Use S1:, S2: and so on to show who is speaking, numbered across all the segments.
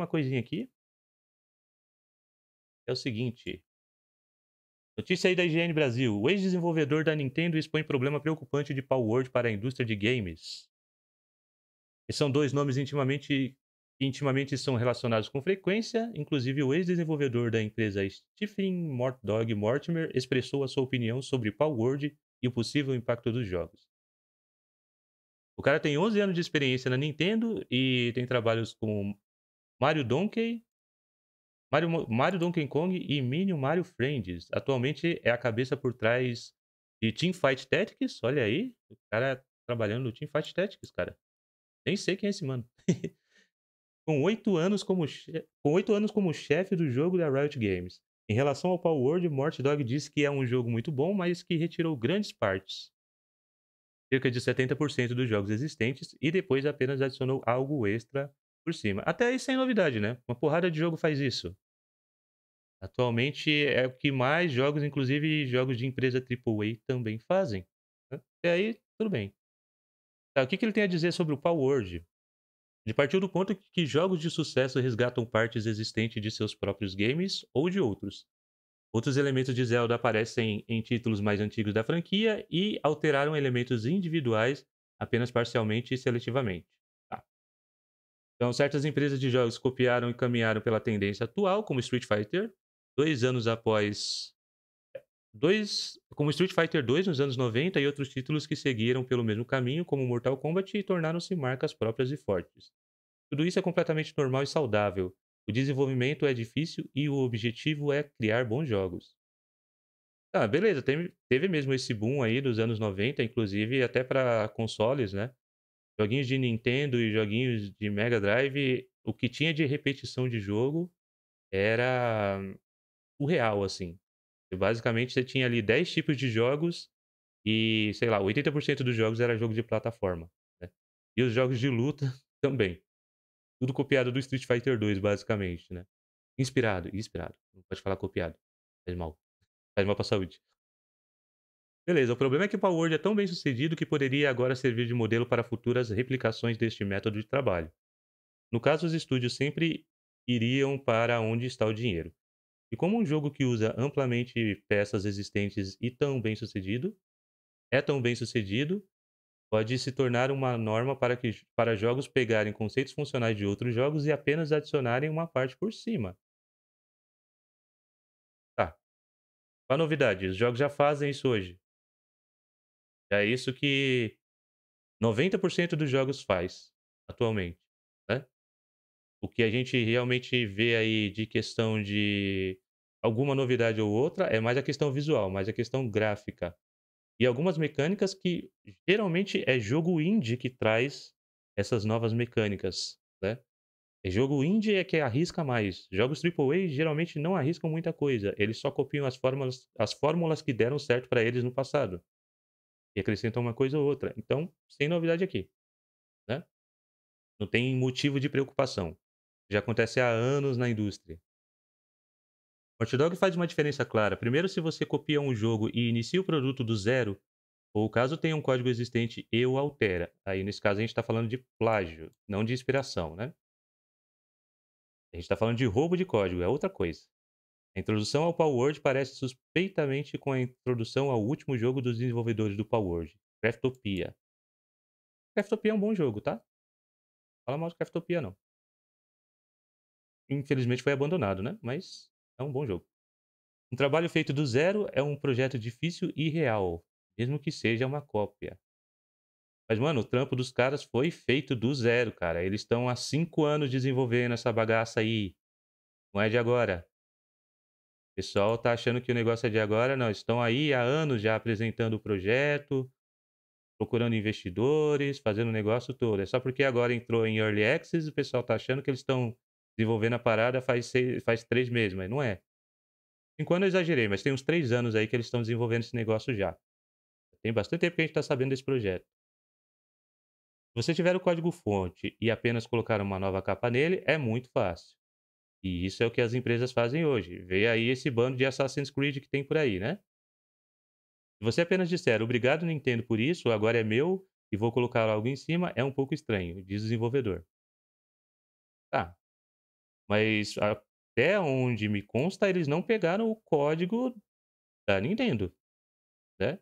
S1: uma coisinha aqui. É o seguinte. Notícia aí da IGN Brasil. O ex-desenvolvedor da Nintendo expõe problema preocupante de Palworld para a indústria de games. E são dois nomes intimamente, intimamente são relacionados com frequência. Inclusive, o ex-desenvolvedor da empresa Stephen Mortdog Mortimer expressou a sua opinião sobre Palworld e o possível impacto dos jogos. O cara tem 11 anos de experiência na Nintendo e tem trabalhos com Mario Donkey, Mario, Mario Donkey Kong e Mini Mario Friends. Atualmente é a cabeça por trás de Team Fight Tactics, olha aí, o cara trabalhando no Team Fight Tactics, cara. Nem sei quem é esse mano. com oito anos como chefe, com oito anos como chefe do jogo da Riot Games. Em relação ao Power World, Mort Dog disse que é um jogo muito bom, mas que retirou grandes partes, cerca de 70% dos jogos existentes, e depois apenas adicionou algo extra por cima. Até aí sem novidade, né? Uma porrada de jogo faz isso. Atualmente é o que mais jogos, inclusive jogos de empresa AAA, também fazem. E né? Até aí, tudo bem. Tá, o que, que ele tem a dizer sobre o Power Word? De partiu do ponto que jogos de sucesso resgatam partes existentes de seus próprios games ou de outros. Outros elementos de Zelda aparecem em títulos mais antigos da franquia e alteraram elementos individuais apenas parcialmente e seletivamente. Então, certas empresas de jogos copiaram e caminharam pela tendência atual, como Street Fighter, dois anos após. Dois, como Street Fighter 2 nos anos 90 e outros títulos que seguiram pelo mesmo caminho, como Mortal Kombat, e tornaram-se marcas próprias e fortes. Tudo isso é completamente normal e saudável. O desenvolvimento é difícil e o objetivo é criar bons jogos. Ah, beleza, teve, mesmo esse boom aí dos anos 90, inclusive até para consoles, né? joguinhos de Nintendo e joguinhos de Mega Drive, o que tinha de repetição de jogo era o real, assim. Basicamente, você tinha ali 10 tipos de jogos e, sei lá, 80% dos jogos era jogo de plataforma. Né? E os jogos de luta também. Tudo copiado do Street Fighter 2, basicamente, né? Inspirado, inspirado. Não pode falar copiado. Faz mal. Faz mal pra saúde. Beleza, o problema é que o Power Word é tão bem sucedido que poderia agora servir de modelo para futuras replicações deste método de trabalho. No caso, os estúdios sempre iriam para onde está o dinheiro. E como um jogo que usa amplamente peças existentes e tão bem sucedido, é tão bem sucedido, pode se tornar uma norma para, que, para jogos pegarem conceitos funcionais de outros jogos e apenas adicionarem uma parte por cima. Tá. A novidade, os jogos já fazem isso hoje. É isso que 90% dos jogos faz atualmente, né? O que a gente realmente vê aí de questão de alguma novidade ou outra é mais a questão visual, mais a questão gráfica. E algumas mecânicas que geralmente é jogo indie que traz essas novas mecânicas, né? É jogo indie é que arrisca mais. Jogos AAA geralmente não arriscam muita coisa, eles só copiam as fórmulas, as fórmulas que deram certo para eles no passado e acrescenta uma coisa ou outra. Então, sem novidade aqui. Né? Não tem motivo de preocupação. Já acontece há anos na indústria. O dog faz uma diferença clara. Primeiro, se você copia um jogo e inicia o produto do zero, ou caso tenha um código existente e o altera. Aí, nesse caso, a gente está falando de plágio, não de inspiração, né? A gente está falando de roubo de código, é outra coisa. A introdução ao Power Palworld parece suspeitamente com a introdução ao último jogo dos desenvolvedores do Power Palworld, Craftopia. Craftopia é um bom jogo, tá? Fala mal de Craftopia, não. Infelizmente foi abandonado, né? Mas é um bom jogo. Um trabalho feito do zero é um projeto difícil e real, mesmo que seja uma cópia. Mas, mano, o trampo dos caras foi feito do zero, cara. Eles estão há cinco anos desenvolvendo essa bagaça aí. Não é de agora. O pessoal tá achando que o negócio é de agora, não. Estão aí há anos já apresentando o projeto, procurando investidores, fazendo o negócio todo. É só porque agora entrou em Early Access, o pessoal tá achando que eles estão desenvolvendo a parada faz, seis, faz três meses, mas não é. Enquanto eu exagerei, mas tem uns três anos aí que eles estão desenvolvendo esse negócio já. Tem bastante tempo que a gente está sabendo desse projeto. Se você tiver o código-fonte e apenas colocar uma nova capa nele, é muito fácil. E isso é o que as empresas fazem hoje. Vê aí esse bando de Assassin's Creed que tem por aí, né? Se você apenas disser obrigado, Nintendo, por isso, agora é meu e vou colocar algo em cima, é um pouco estranho, diz o desenvolvedor. Tá. Mas até onde me consta, eles não pegaram o código da Nintendo. Né?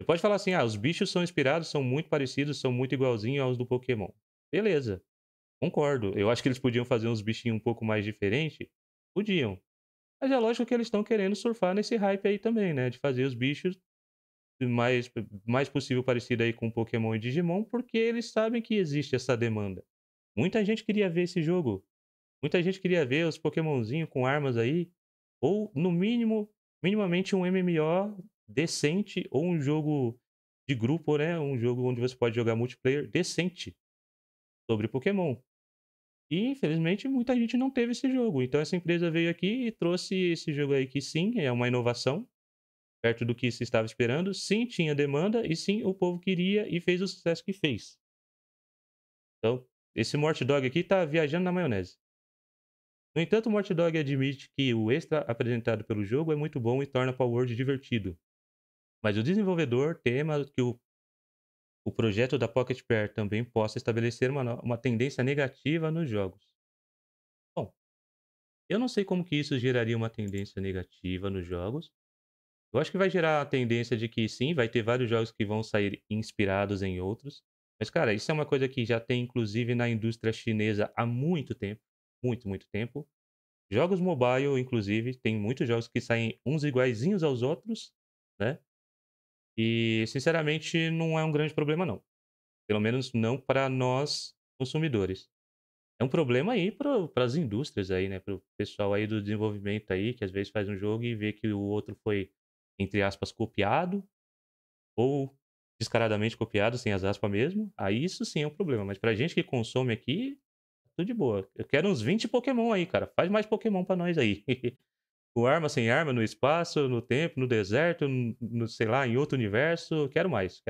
S1: Você pode falar assim: ah, os bichos são inspirados, são muito parecidos, são muito igualzinhos aos do Pokémon. Beleza. Concordo. Eu acho que eles podiam fazer uns bichinhos um pouco mais diferente. Podiam. Mas é lógico que eles estão querendo surfar nesse hype aí também, né? De fazer os bichos mais, mais possível parecido aí com Pokémon e Digimon, porque eles sabem que existe essa demanda. Muita gente queria ver esse jogo. Muita gente queria ver os Pokémonzinhos com armas aí. Ou, no mínimo, minimamente um MMO decente, ou um jogo de grupo, né? Um jogo onde você pode jogar multiplayer decente sobre Pokémon. E infelizmente muita gente não teve esse jogo. Então essa empresa veio aqui e trouxe esse jogo aí que sim, é uma inovação, perto do que se estava esperando. Sim, tinha demanda e sim, o povo queria e fez o sucesso que fez. Então, esse Mort Dog aqui está viajando na maionese. No entanto, o Mort Dog admite que o extra apresentado pelo jogo é muito bom e torna Power Word divertido. Mas o desenvolvedor tema que o o projeto da Pocket Pair também possa estabelecer uma, uma tendência negativa nos jogos. Bom, eu não sei como que isso geraria uma tendência negativa nos jogos. Eu acho que vai gerar a tendência de que sim, vai ter vários jogos que vão sair inspirados em outros. Mas, cara, isso é uma coisa que já tem, inclusive, na indústria chinesa há muito tempo. Muito, muito tempo. Jogos mobile, inclusive, tem muitos jogos que saem uns iguaizinhos aos outros, né? E, sinceramente, não é um grande problema, não. Pelo menos não para nós consumidores. É um problema aí para as indústrias aí, né? Para o pessoal aí do desenvolvimento aí, que às vezes faz um jogo e vê que o outro foi, entre aspas, copiado ou descaradamente copiado, sem as aspas mesmo. Aí isso sim é um problema. Mas para gente que consome aqui, tudo de boa. Eu quero uns 20 Pokémon aí, cara. Faz mais Pokémon para nós aí. com arma, sem arma, no espaço, no tempo, no deserto, no, sei lá, em outro universo. Quero mais.